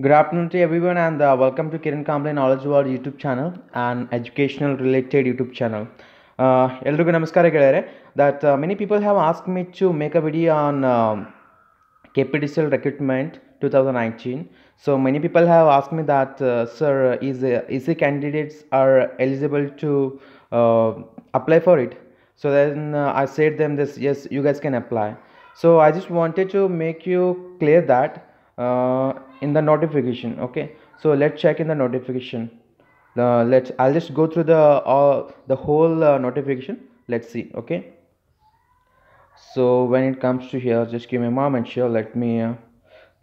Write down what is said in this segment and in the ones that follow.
Good afternoon to everyone and uh, welcome to Kiran Kamble Knowledge World YouTube channel and educational related YouTube channel. Uh, namaskar that uh, many people have asked me to make a video on uh, recruitment 2019. So many people have asked me that uh, sir is uh, candidates are eligible to apply for it. So then I said them this yes you guys can apply. So I just wanted to make you clear that uh, in the notification okay so let's check in the notification uh, let's i'll just go through the uh, the whole uh, notification let's see okay so when it comes to here just give me a moment here let me uh,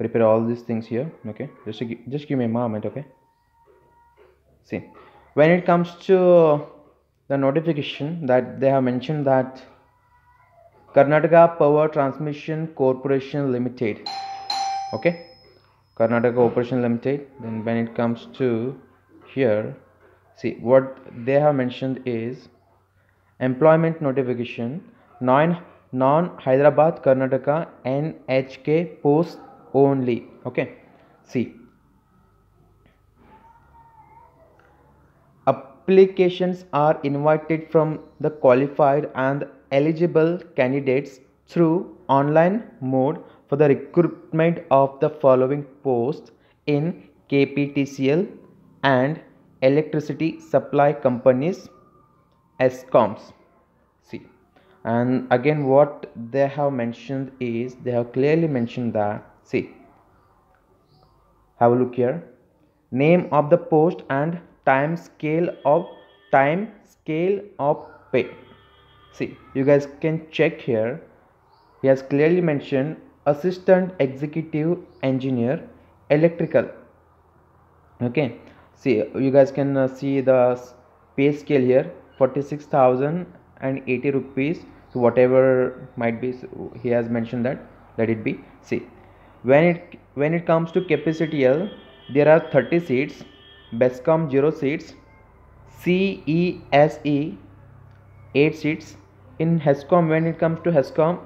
prepare all these things here okay just just give me a moment okay see when it comes to the notification that they have mentioned that karnataka power transmission corporation limited okay Karnataka Operation Limited. Then when it comes to here, see what they have mentioned is employment notification non non Hyderabad Karnataka NHK post only. Okay, see applications are invited from the qualified and eligible candidates through online mode for the recruitment of the following posts in KPTCL and electricity supply companies SCOMs. See, and again, what they have mentioned is they have clearly mentioned that. See, have a look here. Name of the post and time scale of time scale of pay. See, you guys can check here. He has clearly mentioned assistant executive engineer electrical okay see you guys can uh, see the pay scale here 46080 rupees so whatever might be so he has mentioned that let it be see when it when it comes to capacity L there are 30 seats Bescom 0 seats CESE 8 seats in HESCOM when it comes to HESCOM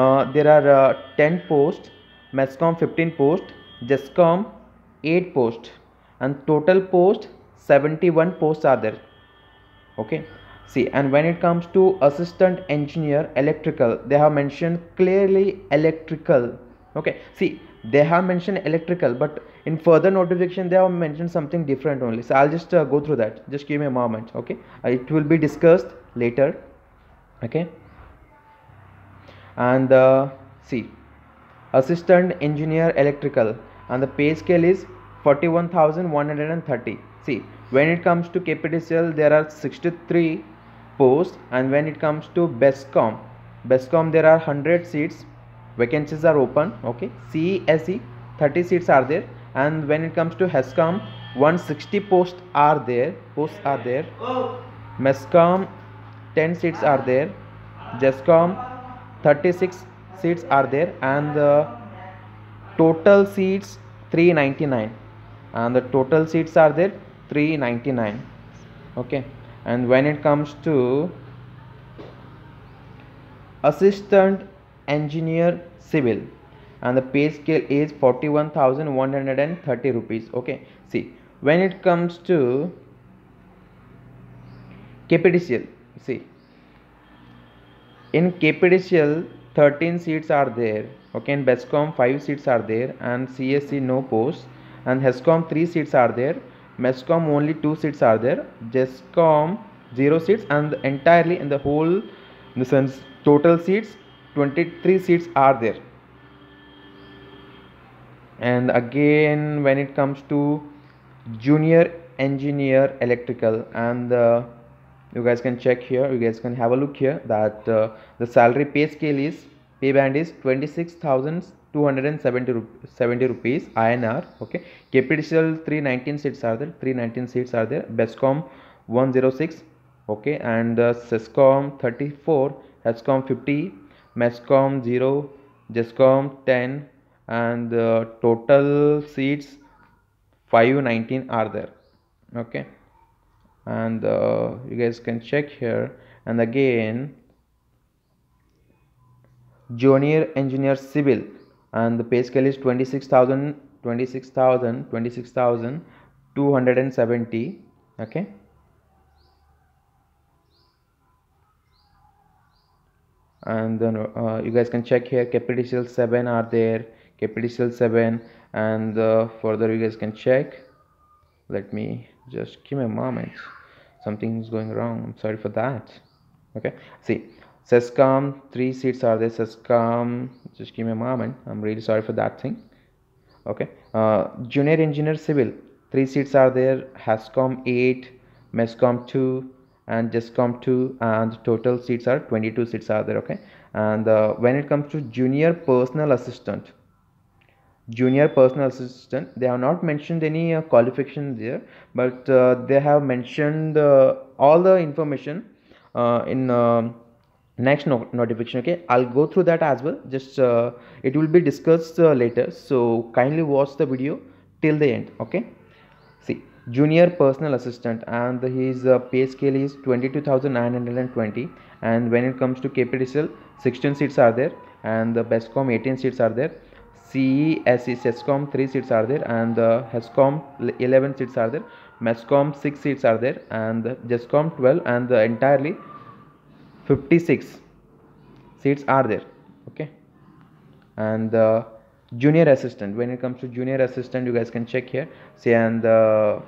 uh, there are uh, 10 posts mescom 15 posts jescom 8 posts and total posts 71 posts are there okay see and when it comes to assistant engineer electrical they have mentioned clearly electrical okay see they have mentioned electrical but in further notification they have mentioned something different only so i'll just uh, go through that just give me a moment okay uh, it will be discussed later okay and the uh, C assistant engineer electrical and the pay scale is 41130 see when it comes to KPDCL there are 63 posts and when it comes to BESCOM BESCOM there are 100 seats vacancies are open okay CSE 30 seats are there and when it comes to HESCOM 160 posts are there posts are there MESCOM 10 seats are there JESCOM 36 seats are there and the total seats 399 and the total seats are there 399 okay and when it comes to assistant engineer civil and the pay scale is 41130 rupees okay see when it comes to capital, see in Capadocial 13 seats are there okay in Bescom 5 seats are there and CSC no post and HESCOM 3 seats are there MESCOM only 2 seats are there JESCOM 0 seats and entirely in the whole in the sense total seats 23 seats are there and again when it comes to junior engineer electrical and the you guys can check here you guys can have a look here that uh, the salary pay scale is pay band is 26,270 70 rupees INR okay KPDCL 319 seats are there 319 seats are there BESCOM 106 okay and uh, SESCOM 34 HESCOM 50 MESCOM 0 JESCOM 10 and uh, total seats 519 are there okay and uh, you guys can check here and again junior engineer civil and the pay scale is 26000 26000 26000 270 okay and then uh, you guys can check here capital 7 are there capital 7 and uh, further you guys can check let me just give me a moment something's going wrong i'm sorry for that okay see come three seats are there come. just give me a moment i'm really sorry for that thing okay uh, junior engineer civil three seats are there hascom 8 mescom 2 and come 2 and total seats are 22 seats are there okay and uh, when it comes to junior personal assistant junior personal assistant they have not mentioned any uh, qualification there but uh, they have mentioned uh, all the information uh, in um, next no notification okay i'll go through that as well just uh, it will be discussed uh, later so kindly watch the video till the end okay see junior personal assistant and his pay scale is 22920 and when it comes to kpdsl 16 seats are there and the bestcom 18 seats are there CE, SE, SESCOM 3 seats are there and uh, HESCOM 11 seats are there, MESCOM 6 seats are there and JESCOM 12 and uh, entirely 56 seats are there okay and uh, junior assistant when it comes to junior assistant you guys can check here see and uh,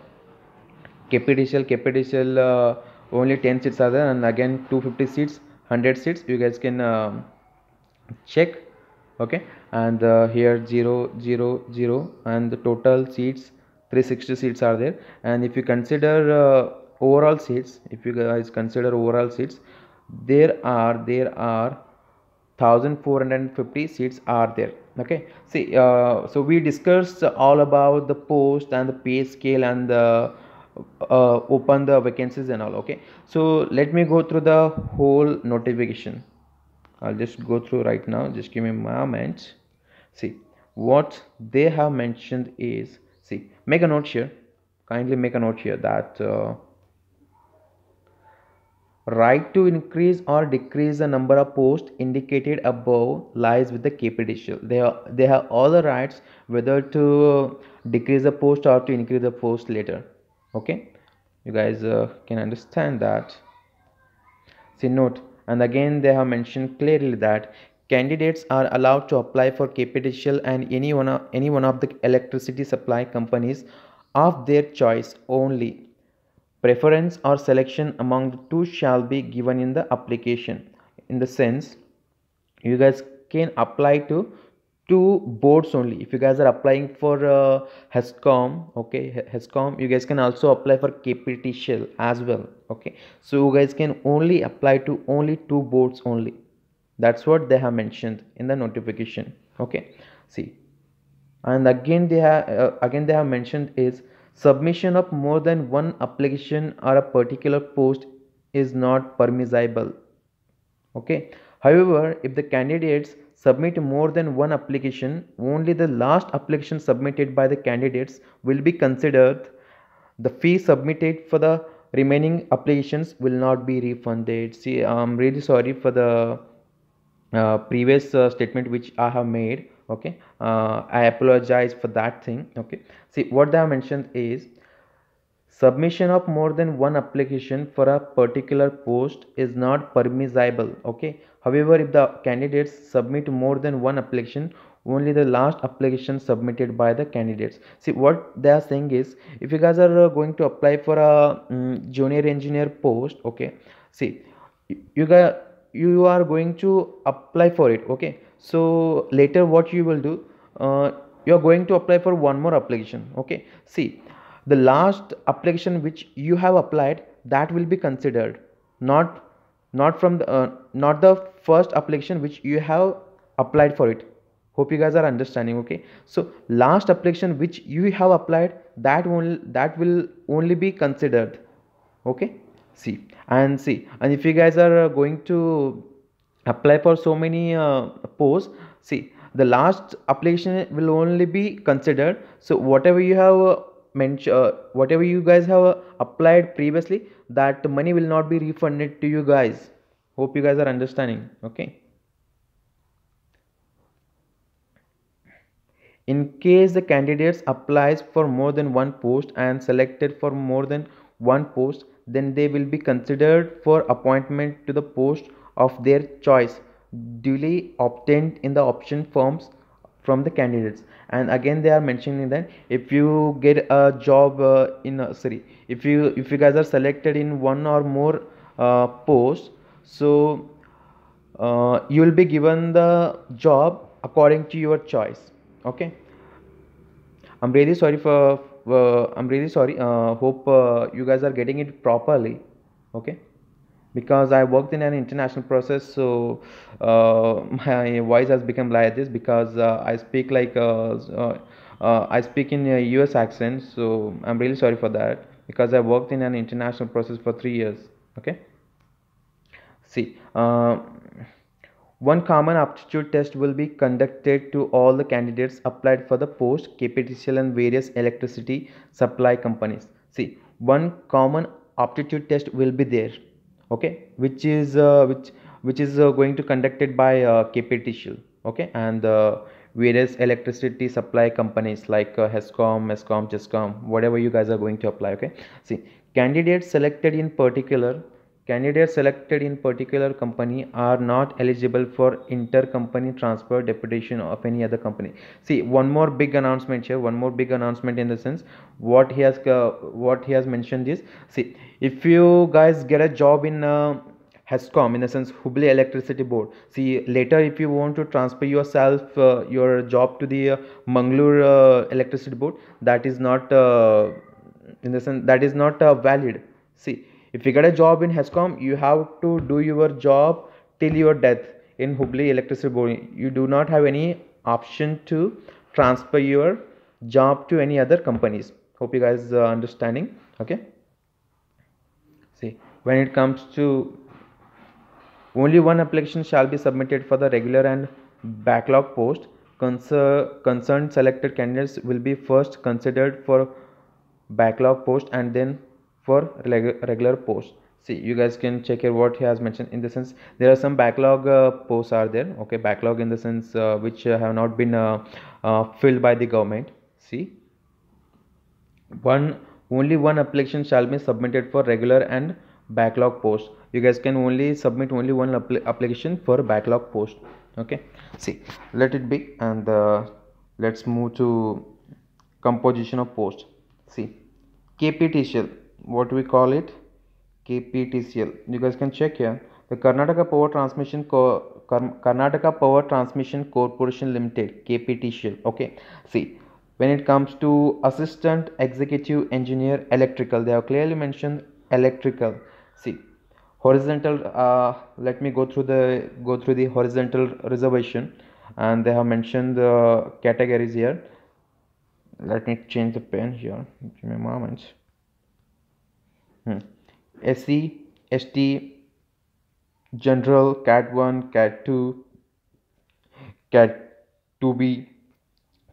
capital, capital, uh, only 10 seats are there and again 250 seats 100 seats you guys can uh, check okay and uh, here 0 0 0 and the total seats 360 seats are there and if you consider uh, overall seats if you guys consider overall seats there are there are 1450 seats are there okay see uh, so we discussed all about the post and the pay scale and the uh, open the vacancies and all okay so let me go through the whole notification i'll just go through right now just give me a moment see what they have mentioned is see make a note here kindly make a note here that uh, right to increase or decrease the number of posts indicated above lies with the KPD They, are, they have all the rights whether to decrease the post or to increase the post later. Okay, you guys uh, can understand that. See note and again they have mentioned clearly that Candidates are allowed to apply for KPDCL and any one of, any one of the electricity supply companies of their choice only. Preference or selection among the two shall be given in the application. In the sense, you guys can apply to two boards only. If you guys are applying for uh, HESCOM, okay, HESCOM, you guys can also apply for KPT Shell as well, okay. So you guys can only apply to only two boards only that's what they have mentioned in the notification okay see and again they have uh, again they have mentioned is submission of more than one application or a particular post is not permissible okay however if the candidates submit more than one application only the last application submitted by the candidates will be considered the fee submitted for the remaining applications will not be refunded see i'm really sorry for the uh, previous uh, statement which I have made okay uh, I apologize for that thing okay see what they have mentioned is submission of more than one application for a particular post is not permissible okay however if the candidates submit more than one application only the last application submitted by the candidates see what they are saying is if you guys are uh, going to apply for a um, junior engineer post okay see you guys you are going to apply for it okay so later what you will do uh, you are going to apply for one more application okay see the last application which you have applied that will be considered not not from the uh, not the first application which you have applied for it hope you guys are understanding okay so last application which you have applied that will that will only be considered okay see and see and if you guys are uh, going to apply for so many uh, posts see the last application will only be considered so whatever you have uh, mentioned uh, whatever you guys have uh, applied previously that money will not be refunded to you guys hope you guys are understanding okay in case the candidates applies for more than one post and selected for more than one post, then they will be considered for appointment to the post of their choice duly obtained in the option forms from the candidates and again they are mentioning that if you get a job uh, in uh, sorry if you if you guys are selected in one or more uh, posts so uh, you will be given the job according to your choice okay i'm really sorry for uh, I'm really sorry. Uh, hope uh, you guys are getting it properly. Okay because I worked in an international process, so uh, my voice has become like this because uh, I speak like uh, I speak in a US accent. So I'm really sorry for that because I worked in an international process for three years. Okay. See. One common aptitude test will be conducted to all the candidates applied for the post KPTCL and various electricity supply companies. See, one common aptitude test will be there, okay, which is uh, which which is uh, going to conducted by uh, KPTCL, okay, and uh, various electricity supply companies like uh, HESCOM, ESCOM, JESCOM, whatever you guys are going to apply, okay. See, candidates selected in particular Candidates selected in particular company are not eligible for inter-company transfer deputation of any other company. See one more big announcement here. One more big announcement in the sense what he has uh, what he has mentioned is see if you guys get a job in uh, HESCOM in the sense Hubli Electricity Board. See later if you want to transfer yourself uh, your job to the uh, Mangalore uh, Electricity Board that is not uh, in the sense that is not uh, valid. See if you get a job in HESCOM, you have to do your job till your death in Hubli Electricity Board. You do not have any option to transfer your job to any other companies. Hope you guys are understanding. Okay. See, when it comes to only one application shall be submitted for the regular and backlog post. Concer concerned selected candidates will be first considered for backlog post and then for regular posts see you guys can check here what he has mentioned in the sense there are some backlog uh, posts are there okay backlog in the sense uh, which uh, have not been uh, uh, filled by the government see one only one application shall be submitted for regular and backlog post you guys can only submit only one apl application for backlog post okay see let it be and uh, let's move to composition of post see kptcl what we call it KPTCL you guys can check here the Karnataka Power Transmission Co Karnataka Power Transmission Corporation Limited KPTCL okay see when it comes to assistant executive engineer electrical they have clearly mentioned electrical see horizontal uh, let me go through the go through the horizontal reservation and they have mentioned the categories here let me change the pen here give me a moment Hmm. SC, ST, General, Cat 1, Cat 2, Cat 2B,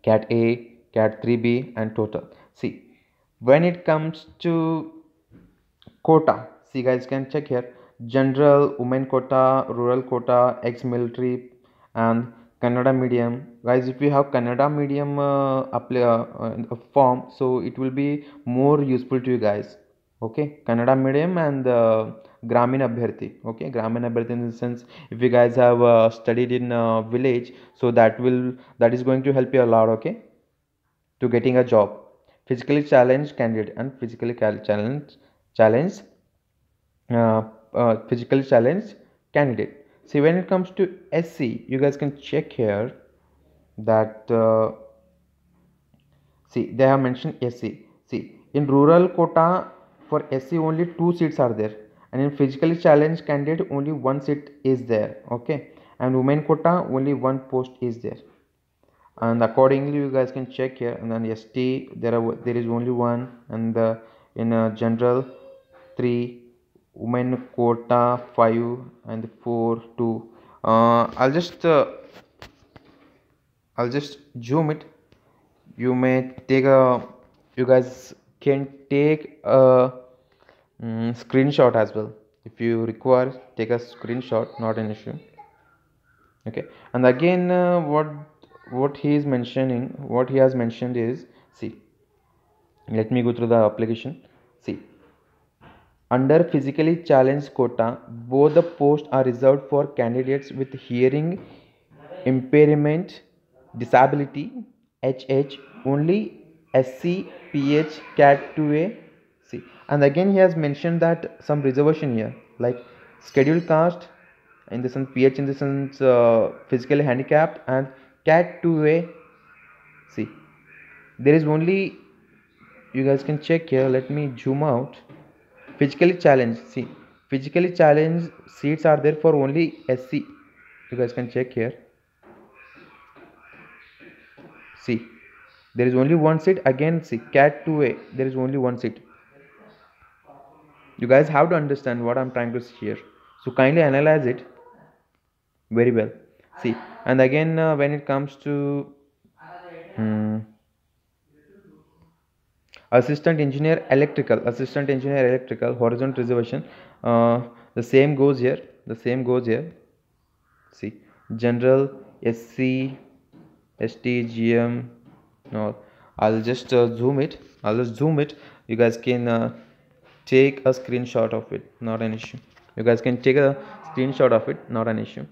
Cat A, Cat 3B, and total. See, when it comes to quota, see guys can check here general, women quota, rural quota, ex military, and Canada medium. Guys, if you have Canada medium uh, apply, uh, uh, form, so it will be more useful to you guys okay kannada medium and uh, gramin abhyarthi okay gramin abhyarthi in the sense if you guys have uh, studied in uh, village so that will that is going to help you a lot okay to getting a job physically challenged candidate and physically challenged challenged uh, uh, physically challenged candidate see when it comes to sc you guys can check here that uh, see they have mentioned sc see in rural quota for SC only two seats are there and in physically challenged candidate only one seat is there okay and women quota only one post is there and accordingly you guys can check here and then ST there are there is only one and the in a uh, general three women quota five and four two uh, I'll just uh, I'll just zoom it you may take a you guys can take a um, screenshot as well if you require take a screenshot not an issue okay and again uh, what what he is mentioning what he has mentioned is see let me go through the application see under physically challenged quota both the posts are reserved for candidates with hearing impairment disability hh only SC PH CAT 2A C and again he has mentioned that some reservation here like scheduled caste in the sense PH in the sense uh, physically handicapped and CAT 2A C there is only you guys can check here let me zoom out physically challenged see physically challenged seats are there for only SC you guys can check here see there is only one seat again see, cat 2a there is only one seat you guys have to understand what i'm trying to say here so kindly analyze it very well see and again uh, when it comes to hmm, assistant engineer electrical assistant engineer electrical horizontal reservation uh, the same goes here the same goes here see general sc st gm now i'll just uh, zoom it i'll just zoom it you guys can uh, take a screenshot of it not an issue you guys can take a screenshot of it not an issue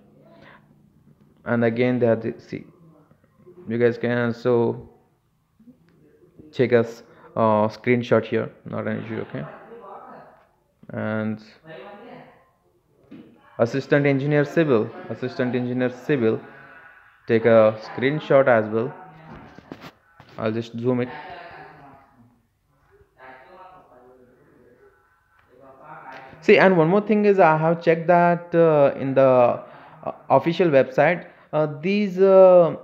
and again they the see you guys can also take a uh, screenshot here not an issue okay and assistant engineer civil assistant engineer civil take a screenshot as well I'll just zoom it see and one more thing is I have checked that uh, in the uh, official website uh, these uh,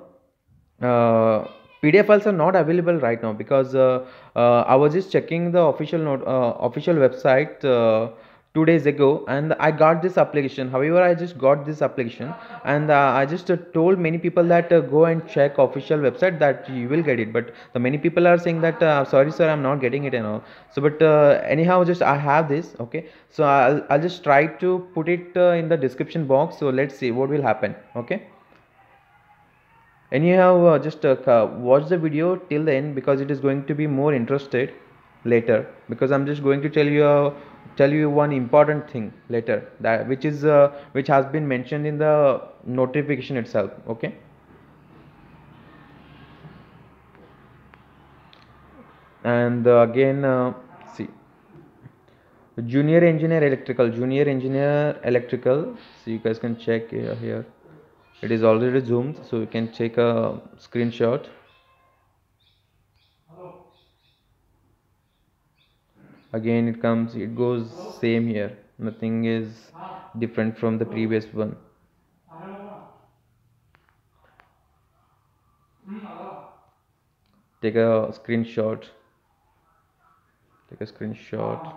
PDF files are not available right now because I was just checking the official not, official website two days ago and i got this application however i just got this application and uh, i just uh, told many people that uh, go and check official website that you will get it but the many people are saying that uh, sorry sir i'm not getting it and all so but uh, anyhow just i have this okay so i'll, I'll just try to put it uh, in the description box so let's see what will happen okay anyhow just watch the video till the end because it is going to be more interested later because i'm just going to tell you tell you one important thing later that which is uh, which has been mentioned in the notification itself okay and uh, again uh, see junior engineer electrical junior engineer electrical so you guys can check here, here it is already zoomed so you can take a screenshot again it comes it goes same here nothing is different from the previous one take a screenshot take a screenshot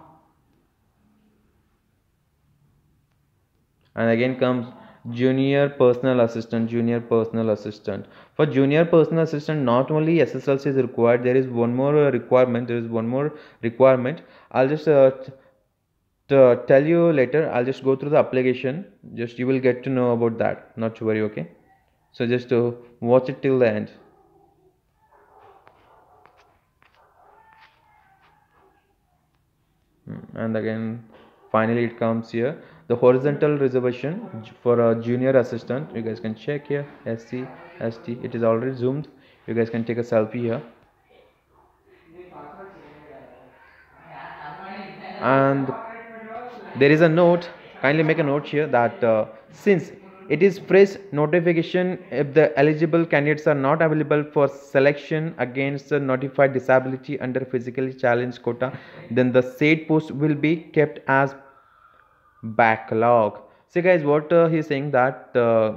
and again comes junior personal assistant junior personal assistant for junior personal assistant not only sslc is required there is one more requirement there is one more requirement i'll just uh, tell you later i'll just go through the application just you will get to know about that not to worry okay so just to uh, watch it till the end hmm, and again finally it comes here the horizontal reservation for a junior assistant you guys can check here sc st it is already zoomed you guys can take a selfie here and there is a note kindly make a note here that uh, since it is fresh notification if the eligible candidates are not available for selection against the notified disability under physically challenged quota then the said post will be kept as backlog see guys what uh, he's saying that uh,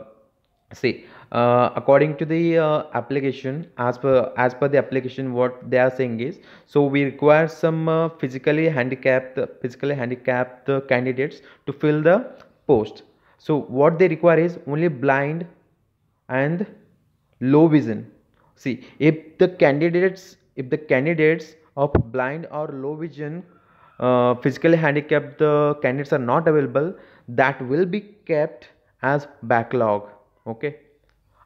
see uh, according to the uh, application as per as per the application what they are saying is so we require some uh, physically handicapped physically handicapped uh, candidates to fill the post so what they require is only blind and low vision see if the candidates if the candidates of blind or low vision uh, physically handicapped candidates are not available that will be kept as backlog okay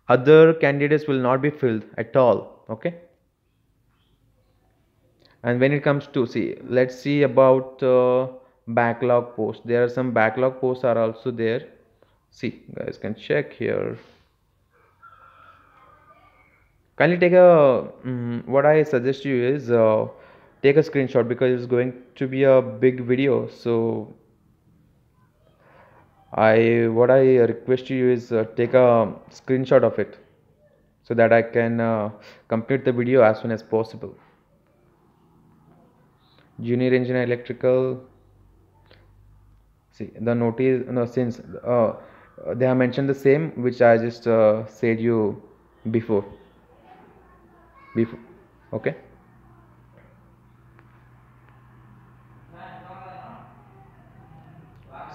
other candidates will not be filled at all okay and when it comes to see let's see about uh, backlog posts there are some backlog posts are also there see guys can check here kindly take a um, what i suggest you is uh, take a screenshot because it's going to be a big video so I what I request you is uh, take a screenshot of it so that I can uh, complete the video as soon as possible junior engineer electrical see the notice no since uh, they have mentioned the same which I just uh, said you before before okay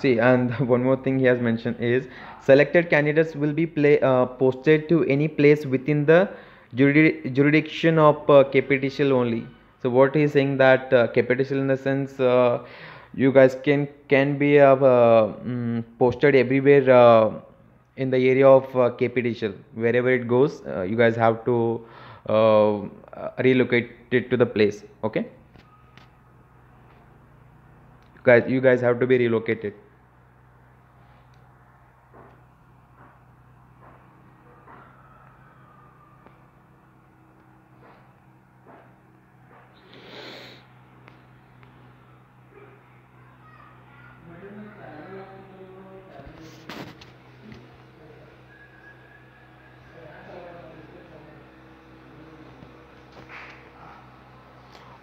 see and one more thing he has mentioned is selected candidates will be play, uh, posted to any place within the jurid jurisdiction of uh, KPTCL only so what he's saying that uh, KPTCL in the sense uh, you guys can can be uh, uh mm, posted everywhere uh, in the area of uh, KPTCL wherever it goes uh, you guys have to relocate it to the place okay guys you guys have to be relocated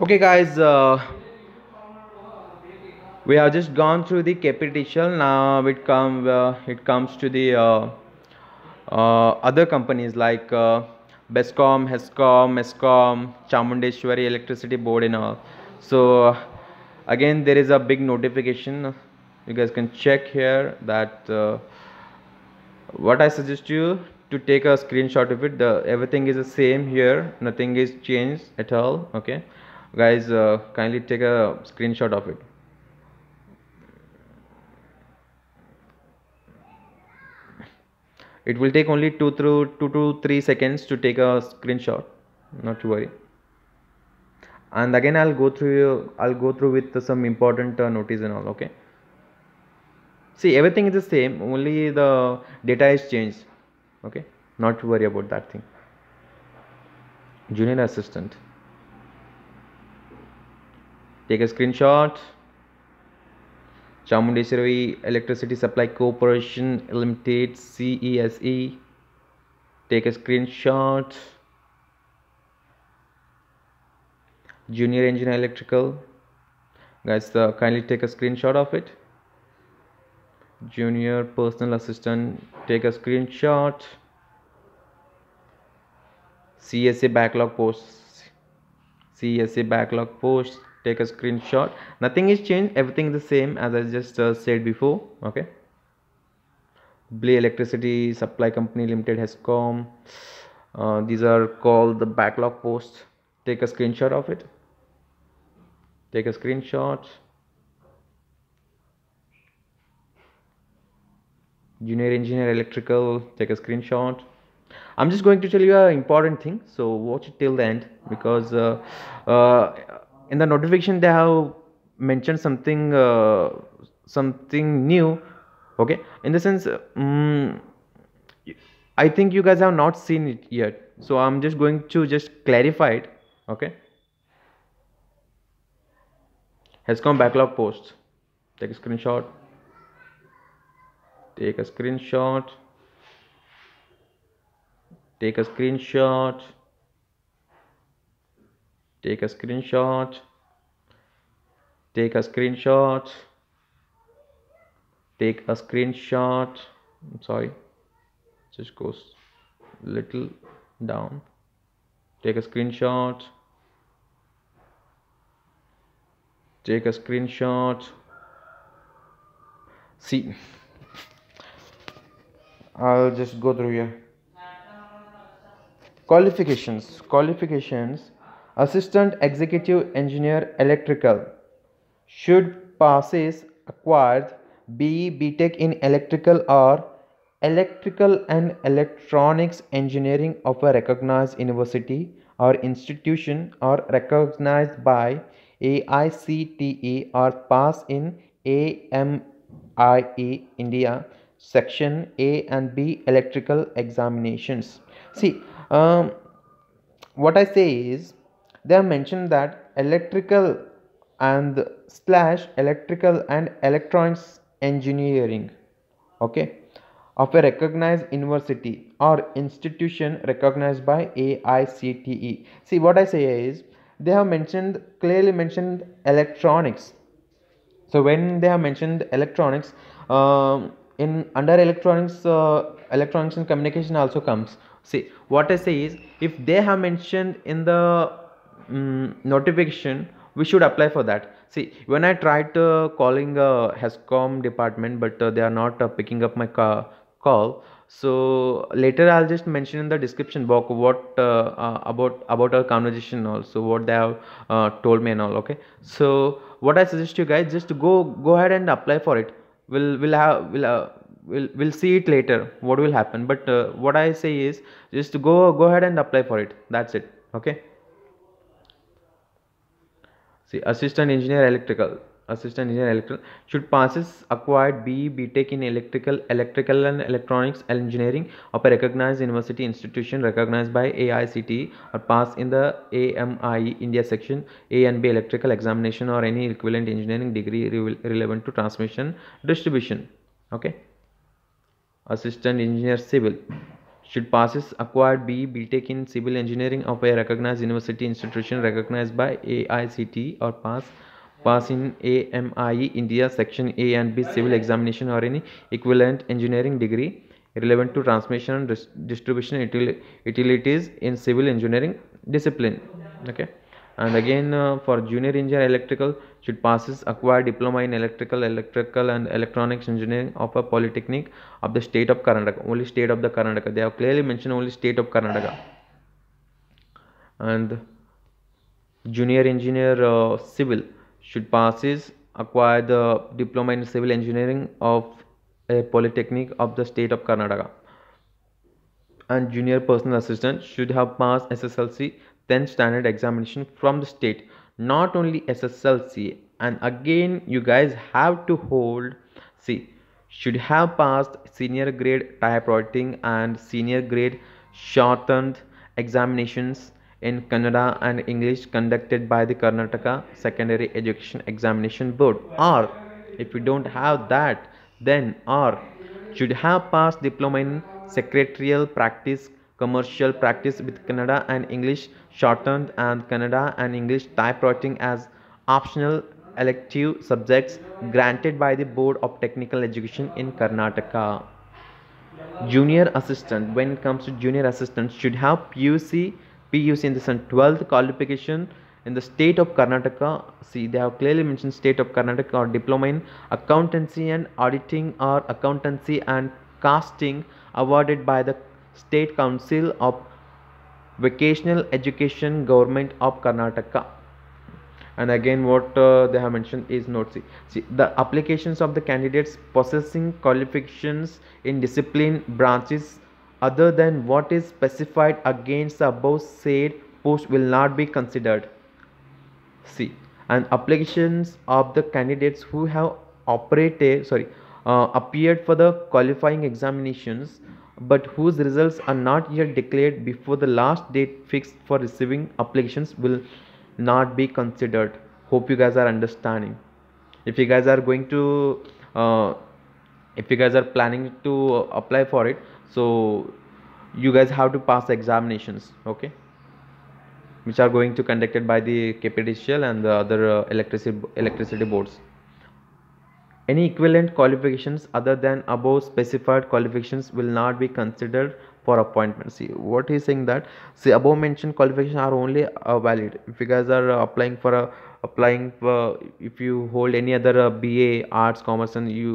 okay guys uh, we have just gone through the capital now it come uh, it comes to the uh, uh other companies like uh, Bescom, Hescom, Escom, Chamundeshwari Electricity Board and all so again there is a big notification you guys can check here that uh, what I suggest you to take a screenshot of it the everything is the same here nothing is changed at all okay guys uh, kindly take a screenshot of it it will take only 2 through 2 to 3 seconds to take a screenshot not to worry and again i'll go through i'll go through with some important uh, notice and all okay see everything is the same only the data is changed okay not to worry about that thing junior assistant take a screenshot Chamundeshwari Electricity Supply Corporation Limited CESE take a screenshot Junior Engineer Electrical guys uh, kindly take a screenshot of it Junior Personal Assistant take a screenshot CSA backlog post CSA backlog post take a screenshot nothing is changed everything is the same as i just uh, said before okay Blay Electricity Supply Company Limited has Uh, these are called the backlog posts. Take a screenshot of it. Take a screenshot. Junior Engineer Electrical. Take a screenshot. I'm just going to tell you an important thing. So watch it till the end because uh, uh, in the notification they have mentioned something uh, something new okay in the sense um, i think you guys have not seen it yet so i'm just going to just clarify it okay has come backlog posts take a screenshot take a screenshot take a screenshot take a screenshot take a screenshot take a screenshot I'm sorry just goes little down take a screenshot take a screenshot see I'll just go through here qualifications qualifications Assistant Executive Engineer Electrical should passes acquired BE BTech in Electrical or Electrical and Electronics Engineering of a recognized university or institution or recognized by AICTE or pass in AMIE India section A and B electrical examinations. See, um, what I say is they have mentioned that electrical and slash electrical and electronics engineering okay of a recognized university or institution recognized by AICTE see what I say is they have mentioned clearly mentioned electronics so when they have mentioned electronics um, in under electronics uh, electronics and communication also comes see what I say is if they have mentioned in the um, notification we should apply for that see when i tried uh, calling uh, hascom department but uh, they are not uh, picking up my ca- call so later i'll just mention in the description box what uh, uh, about about our conversation also what they have uh, told me and all okay so what i suggest you guys just go go ahead and apply for it we'll we'll have we'll we'll, we'll see it later what will happen but what i say is just go go ahead and apply for it that's it okay See, assistant engineer electrical. Assistant engineer electrical should passes acquired BE BTech in electrical, electrical and electronics engineering of a recognized university institution recognized by AICTE or pass in the AMI India section A and B electrical examination or any equivalent engineering degree re relevant to transmission distribution. Okay. Assistant engineer civil. Should passes acquired be be taken civil engineering of a recognized university institution recognized by AICT or pass pass in AMIE India section A and B civil examination or any equivalent engineering degree relevant to transmission and distribution utilities in civil engineering discipline okay and again uh, for junior engineer electrical should passes acquire diploma in electrical electrical and electronics engineering of a polytechnic of the state of karnataka only state of the karnataka they have clearly mentioned only state of karnataka and junior engineer uh, civil should passes acquire the diploma in civil engineering of a polytechnic of the state of karnataka and junior personal assistant should have passed SSLC 10th standard examination from the state not only SSLC and again you guys have to hold see should have passed senior grade type writing and senior grade shortened examinations in Kannada and English conducted by the Karnataka Secondary Education Examination Board or if you don't have that then or should have passed diploma in secretarial practice commercial practice with Kannada and English shortened and Kannada and English typewriting as optional elective subjects granted by the Board of Technical Education in Karnataka. Junior assistant, when it comes to junior assistant, should have PUC, PUC in the 12th qualification in the state of Karnataka. See, they have clearly mentioned state of Karnataka or diploma in accountancy and auditing or accountancy and casting awarded by the State Council of Vocational Education Government of Karnataka and again what uh, they have mentioned is note C. See, the applications of the candidates possessing qualifications in discipline branches other than what is specified against the above said post will not be considered. C. And applications of the candidates who have operated, sorry, uh, appeared for the qualifying examinations but whose results are not yet declared before the last date fixed for receiving applications will not be considered hope you guys are understanding if you guys are going to uh, if you guys are planning to apply for it so you guys have to pass examinations okay which are going to conducted by the KPDCL and the other uh, electricity electricity boards any equivalent qualifications other than above specified qualifications will not be considered for appointment. See what he's saying that see above mentioned qualifications are only uh, valid if you guys are uh, applying for a applying for if you hold any other uh, BA arts commerce and you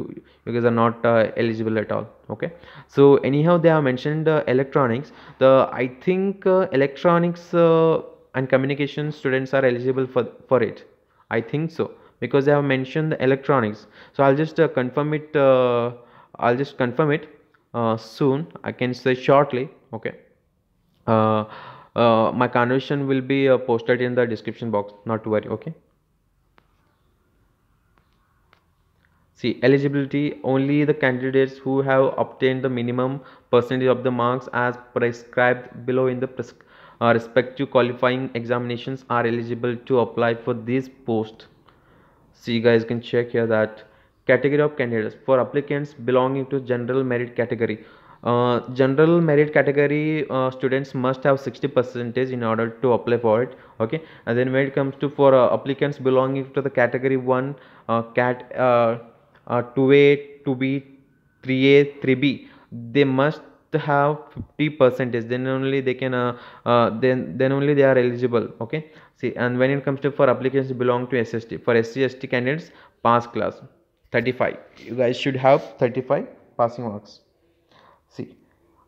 you guys are not uh, eligible at all. Okay. So anyhow they have mentioned uh, electronics. The I think uh, electronics and communication students are eligible for for it. I think so because I have mentioned the electronics so I'll just uh, confirm it uh, I'll just confirm it uh, soon I can say shortly okay uh, uh, my conversion will be uh, posted in the description box not to worry okay see eligibility only the candidates who have obtained the minimum percentage of the marks as prescribed below in the pres uh, respective qualifying examinations are eligible to apply for this post so you guys can check here that category of candidates for applicants belonging to general merit category uh, general merit category uh, students must have 60 percentage in order to apply for it okay and then when it comes to for uh, applicants belonging to the category 1 uh, cat 2a 2b 3a 3b they must to have 50 percentage then only they can uh, uh, then then only they are eligible okay see and when it comes to for applications belong to sst for S C S T candidates pass class 35 you guys should have 35 passing marks see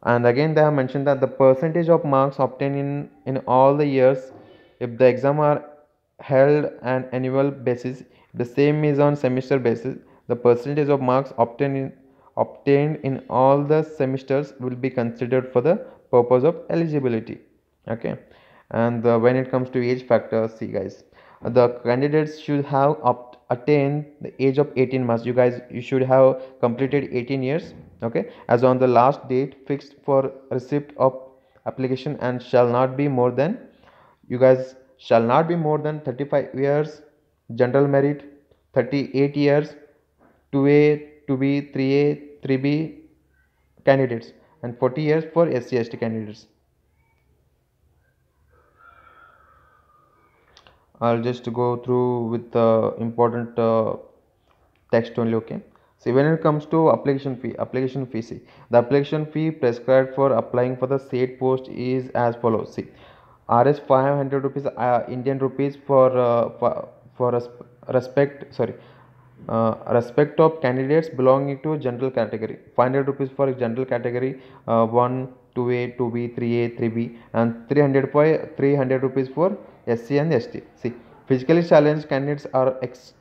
and again they have mentioned that the percentage of marks obtained in in all the years if the exam are held an annual basis the same is on semester basis the percentage of marks obtained in obtained in all the semesters will be considered for the purpose of eligibility okay and uh, when it comes to age factor see guys the candidates should have attained the age of 18 months you guys you should have completed 18 years okay as on the last date fixed for receipt of application and shall not be more than you guys shall not be more than 35 years general merit 38 years 2a 2b 3a 3B candidates and 40 years for SCST candidates. I'll just go through with the uh, important uh, text only okay. See when it comes to application fee, application fee see, the application fee prescribed for applying for the said post is as follows. See RS 500 rupees uh, Indian rupees for, uh, for, for respect sorry uh, respect of candidates belonging to general category 500 rupees for general category uh, 1 2a 2b 3a 3b and 300 for 300 rupees for sc and st see physically challenged candidates are ex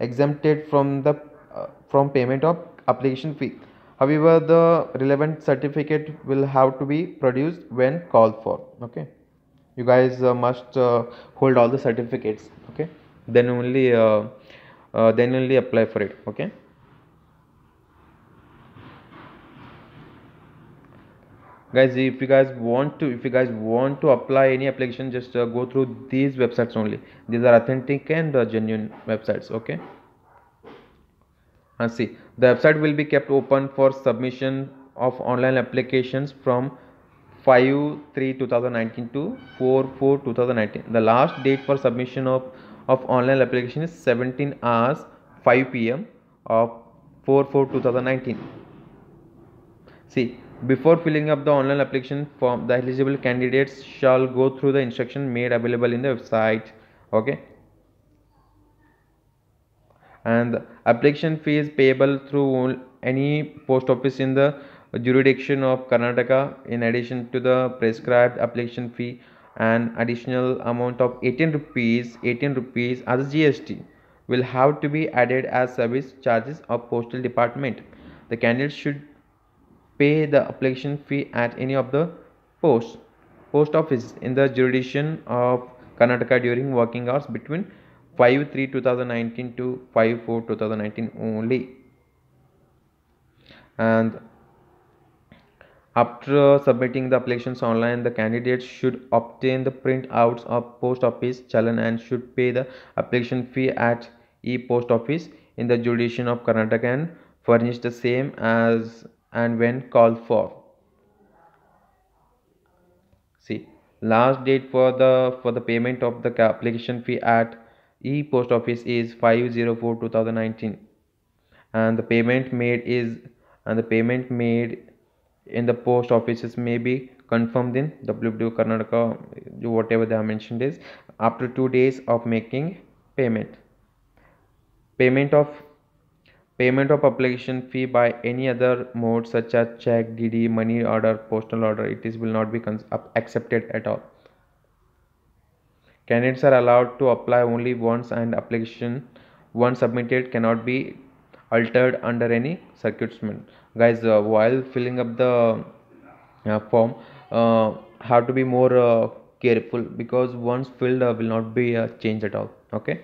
exempted from the uh, from payment of application fee however the relevant certificate will have to be produced when called for okay you guys uh, must uh, hold all the certificates okay then only uh, uh, then only apply for it okay guys if you guys want to if you guys want to apply any application just uh, go through these websites only these are authentic and uh, genuine websites okay and see the website will be kept open for submission of online applications from 5 3 2019 to 4 4 2019 the last date for submission of of online application is 17 hours 5 pm of 4 4 2019 see before filling up the online application form the eligible candidates shall go through the instruction made available in the website okay and application fee is payable through any post office in the jurisdiction of Karnataka in addition to the prescribed application fee an additional amount of 18 rupees 18 rupees as gst will have to be added as service charges of postal department the candidate should pay the application fee at any of the post post office in the jurisdiction of karnataka during working hours between 5 3 2019 to 5 4 2019 only and after submitting the applications online, the candidates should obtain the printouts of post office challan and should pay the application fee at e-post office in the jurisdiction of Karnataka and furnish the same as and when called for. See, last date for the for the payment of the application fee at e-post office is 504 2019 and the payment made is and the payment made in the post offices may be confirmed in WW Karnataka whatever they have mentioned is after two days of making payment payment of payment of application fee by any other mode such as check DD money order postal order it is will not be accepted at all candidates are allowed to apply only once and application once submitted cannot be altered under any circumstances guys uh, while filling up the uh, form uh, have to be more careful because once filled will not be changed at all okay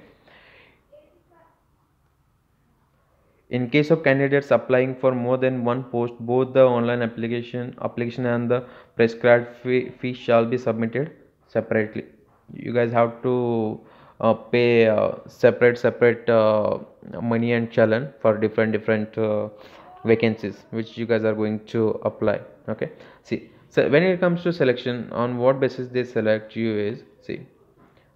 in case of candidates applying for more than one post both the online application application and the prescribed fee, fee shall be submitted separately you guys have to uh, pay uh, separate separate uh, money and challenge for different different vacancies which you guys are going to apply okay see so when it comes to selection on what basis they select you is see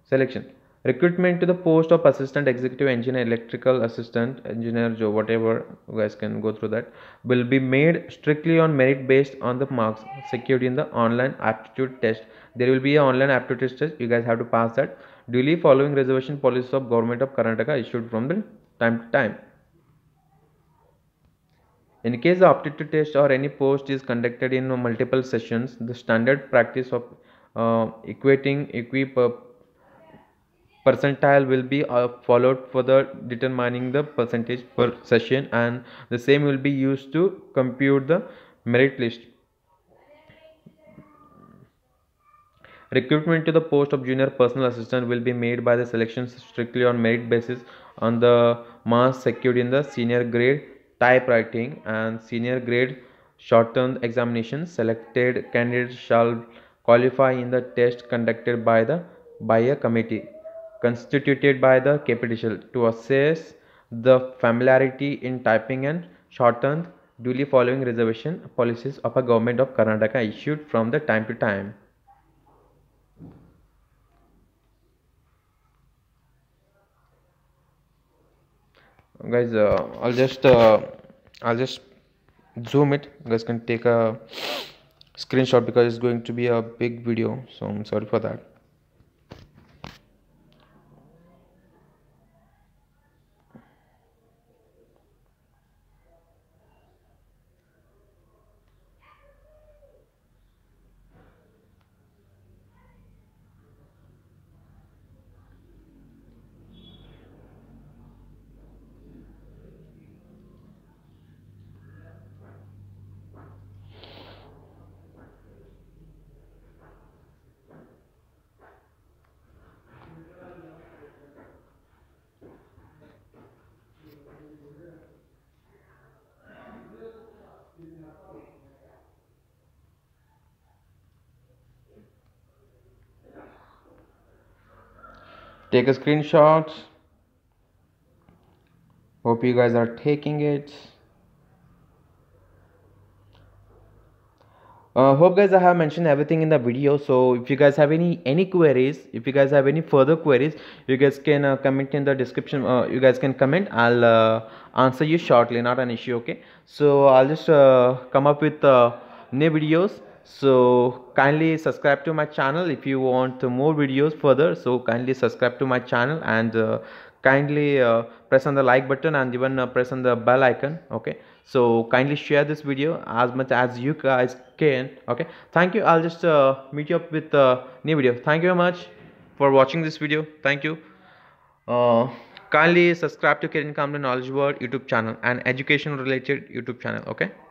selection recruitment to the post of assistant executive engineer electrical assistant engineer job whatever you guys can go through that will be made strictly on merit based on the marks secured in the online aptitude test there will be an online aptitude test you guys have to pass that duly following reservation policies of government of karnataka issued from the time to time in case the aptitude test or any post is conducted in multiple sessions, the standard practice of uh, equating equi percentile will be uh, followed for the determining the percentage per session and the same will be used to compute the merit list. Recruitment to the post of junior personal assistant will be made by the selection strictly on merit basis on the marks secured in the senior grade typewriting and senior grade short-term examinations selected candidates shall qualify in the test conducted by the by a committee constituted by the capital to assess the familiarity in typing and shortened duly following reservation policies of a government of Karnataka issued from the time to time. guys uh, i'll just uh, i'll just zoom it you guys can take a screenshot because it's going to be a big video so i'm sorry for that take a screenshot hope you guys are taking it uh, hope guys i have mentioned everything in the video so if you guys have any any queries if you guys have any further queries you guys can uh, comment in the description uh, you guys can comment i'll uh, answer you shortly not an issue okay so i'll just uh, come up with uh, new videos so kindly subscribe to my channel if you want more videos further so kindly subscribe to my channel and uh, kindly uh, press on the like button and even uh, press on the bell icon okay so kindly share this video as much as you guys can okay thank you i'll just uh, meet you up with a new video thank you very much for watching this video thank you uh, kindly subscribe to Kiran Kamran Knowledge World YouTube channel and education related YouTube channel okay